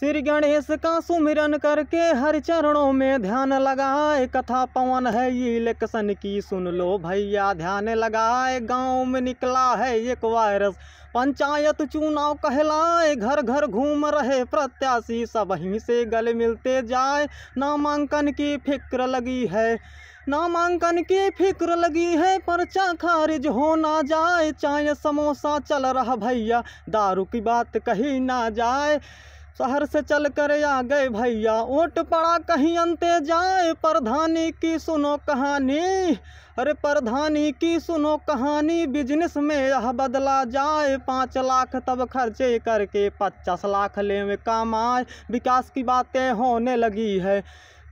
श्री गणेश का सुमिरन करके हर चरणों में ध्यान लगाए कथा पवन है ये इलेक्शन की सुन लो भैया ध्यान लगाए गांव में निकला है एक वायरस पंचायत चुनाव कहलाए घर घर घूम रहे प्रत्याशी सब ही से गले मिलते जाए नामांकन की फिक्र लगी है नामांकन की फिक्र लगी है पर्चा खारिज हो ना जाए चाय समोसा चल रहा भैया दारू की बात कही ना जाए शहर से चल कर आ गए भैया ओट पड़ा कहीं अंते जाए प्रधानी की सुनो कहानी अरे प्रधानी की सुनो कहानी बिजनेस में यह बदला जाए पाँच लाख तब खर्चे करके पचास लाख ले काम आए विकास की बातें होने लगी है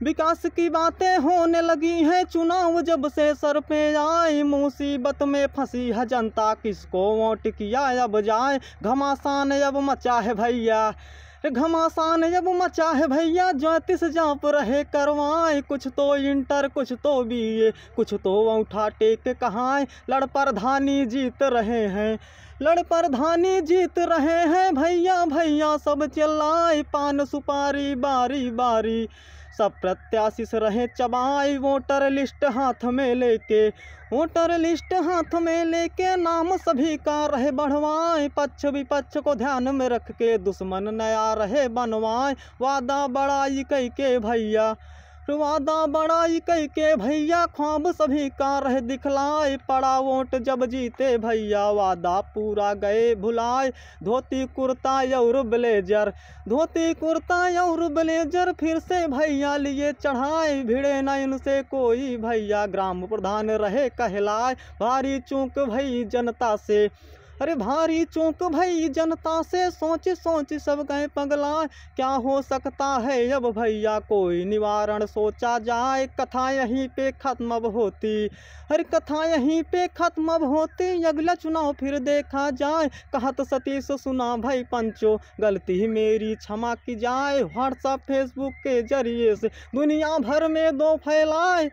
विकास की बातें होने लगी हैं चुनाव जब से सर पे आए मुसीबत में फंसी है जनता किसको वोट किया अब जाए घमासान अब मचा है भैया घमासान जब मचा है भैया ज्योतिष जाप रहे करवाए कुछ तो इंटर कुछ तो बीए कुछ तो औठा टेक कहाँ लड़ प्रधानी जीत रहे हैं लड़ प्रधानी जीत रहे हैं भैया भैया सब चिल्लाए पान सुपारी बारी बारी सब प्रत्याशिष रहे चबाए वोटर लिस्ट हाथ में लेके वोटर लिस्ट हाथ में लेके नाम सभी का रहे बढ़वाए पक्ष विपक्ष को ध्यान में रख के दुश्मन नया रहे बनवाए वादा बड़ाई कई के भैया वादा बड़ाई कई के भैया ख्वाब सभी का रह दिखलाए पड़ा वोट जब जीते भैया वादा पूरा गए भुलाए धोती कुर्ता और ब्लेजर धोती कुर्ता और ब्लेजर फिर से भैया लिए चढ़ाए भिड़े न इनसे कोई भैया ग्राम प्रधान रहे कहलाए भारी चूक भई जनता से अरे भारी चूक भई जनता से सोच सोच सब गए पगला क्या हो सकता है अब भैया कोई निवारण सोचा जाए कथा यहीं पे खत्म अब होती अरे कथा यहीं पे खत्म अब होती अगला चुनाव फिर देखा जाए कहत तो सतीश सुना भाई पंचो गलती मेरी क्षमा की जाए व्हाट्सअप फेसबुक के जरिए से दुनिया भर में दो फैलाए